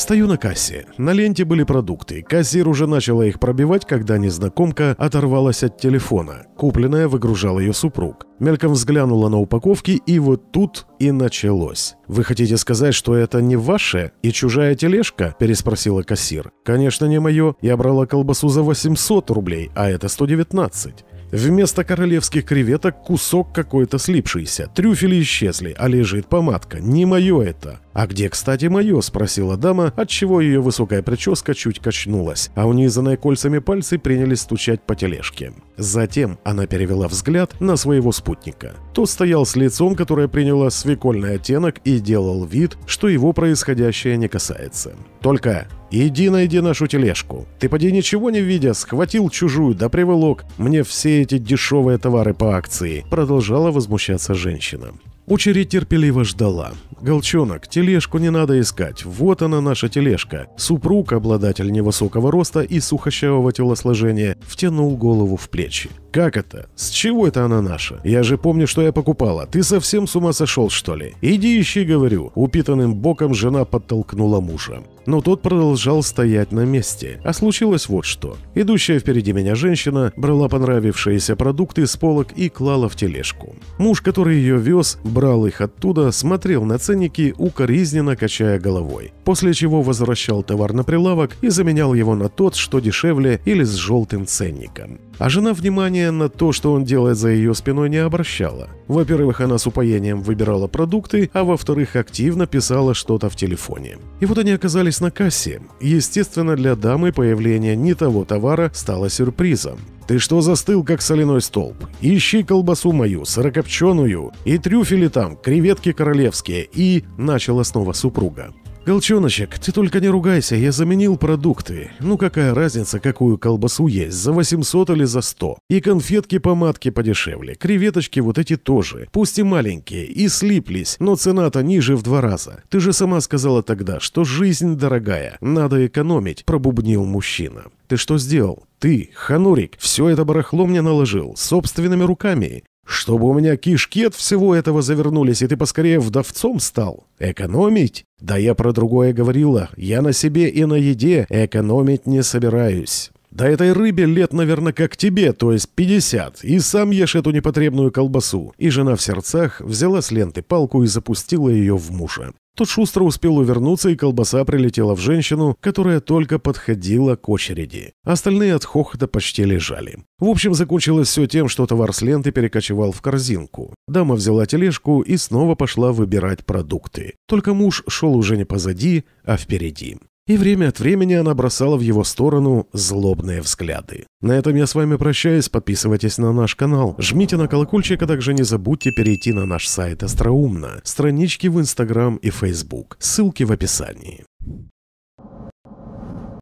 Стою на кассе. На ленте были продукты. Кассир уже начала их пробивать, когда незнакомка оторвалась от телефона. Купленная выгружал ее супруг. Мельком взглянула на упаковки, и вот тут и началось. «Вы хотите сказать, что это не ваше и чужая тележка?» – переспросила кассир. «Конечно, не мое. Я брала колбасу за 800 рублей, а это 119. Вместо королевских креветок кусок какой-то слипшийся. Трюфели исчезли, а лежит помадка. Не мое это. «А где, кстати, мое?» – спросила дама, отчего ее высокая прическа чуть качнулась, а унизанные кольцами пальцы принялись стучать по тележке. Затем она перевела взгляд на своего спутника. Тот стоял с лицом, которое приняло свекольный оттенок и делал вид, что его происходящее не касается. «Только «Иди найди нашу тележку. Ты поди ничего не видя, схватил чужую, да приволок мне все эти дешевые товары по акции», продолжала возмущаться женщина. Очередь терпеливо ждала. «Голчонок, тележку не надо искать. Вот она, наша тележка». Супруг, обладатель невысокого роста и сухощавого телосложения, втянул голову в плечи. «Как это? С чего это она наша? Я же помню, что я покупала. Ты совсем с ума сошел, что ли? Иди ищи, говорю». Упитанным боком жена подтолкнула мужа. Но тот продолжал стоять на месте. А случилось вот что. Идущая впереди меня женщина брала понравившиеся продукты с полок и клала в тележку. Муж, который ее вез, брал их оттуда, смотрел на ценники, укоризненно качая головой. После чего возвращал товар на прилавок и заменял его на тот, что дешевле или с желтым ценником. А жена внимание внимания на то, что он делает за ее спиной, не обращала. Во-первых, она с упоением выбирала продукты, а во-вторых, активно писала что-то в телефоне. И вот они оказались на кассе. Естественно, для дамы появление не того товара стало сюрпризом. «Ты что застыл, как соляной столб? Ищи колбасу мою, сырокопченую, и трюфели там, креветки королевские, и...» – начала снова супруга. Голчоночек, ты только не ругайся, я заменил продукты. Ну какая разница, какую колбасу есть, за 800 или за 100. И конфетки-помадки подешевле, креветочки вот эти тоже, пусть и маленькие, и слиплись, но цена-то ниже в два раза. Ты же сама сказала тогда, что жизнь дорогая, надо экономить», – пробубнил мужчина. «Ты что сделал? Ты, Ханурик, все это барахло мне наложил, собственными руками. Чтобы у меня кишки от всего этого завернулись, и ты поскорее вдовцом стал. Экономить? Да я про другое говорила. Я на себе и на еде экономить не собираюсь. Да этой рыбе лет, наверное, как тебе, то есть 50, и сам ешь эту непотребную колбасу». И жена в сердцах взяла с ленты палку и запустила ее в мужа. Тот шустро успел увернуться, и колбаса прилетела в женщину, которая только подходила к очереди. Остальные от хохота почти лежали. В общем, закончилось все тем, что товар с ленты перекочевал в корзинку. Дама взяла тележку и снова пошла выбирать продукты. Только муж шел уже не позади, а впереди и время от времени она бросала в его сторону злобные взгляды. На этом я с вами прощаюсь, подписывайтесь на наш канал, жмите на колокольчик, а также не забудьте перейти на наш сайт Остроумно, странички в Инстаграм и Фейсбук, ссылки в описании.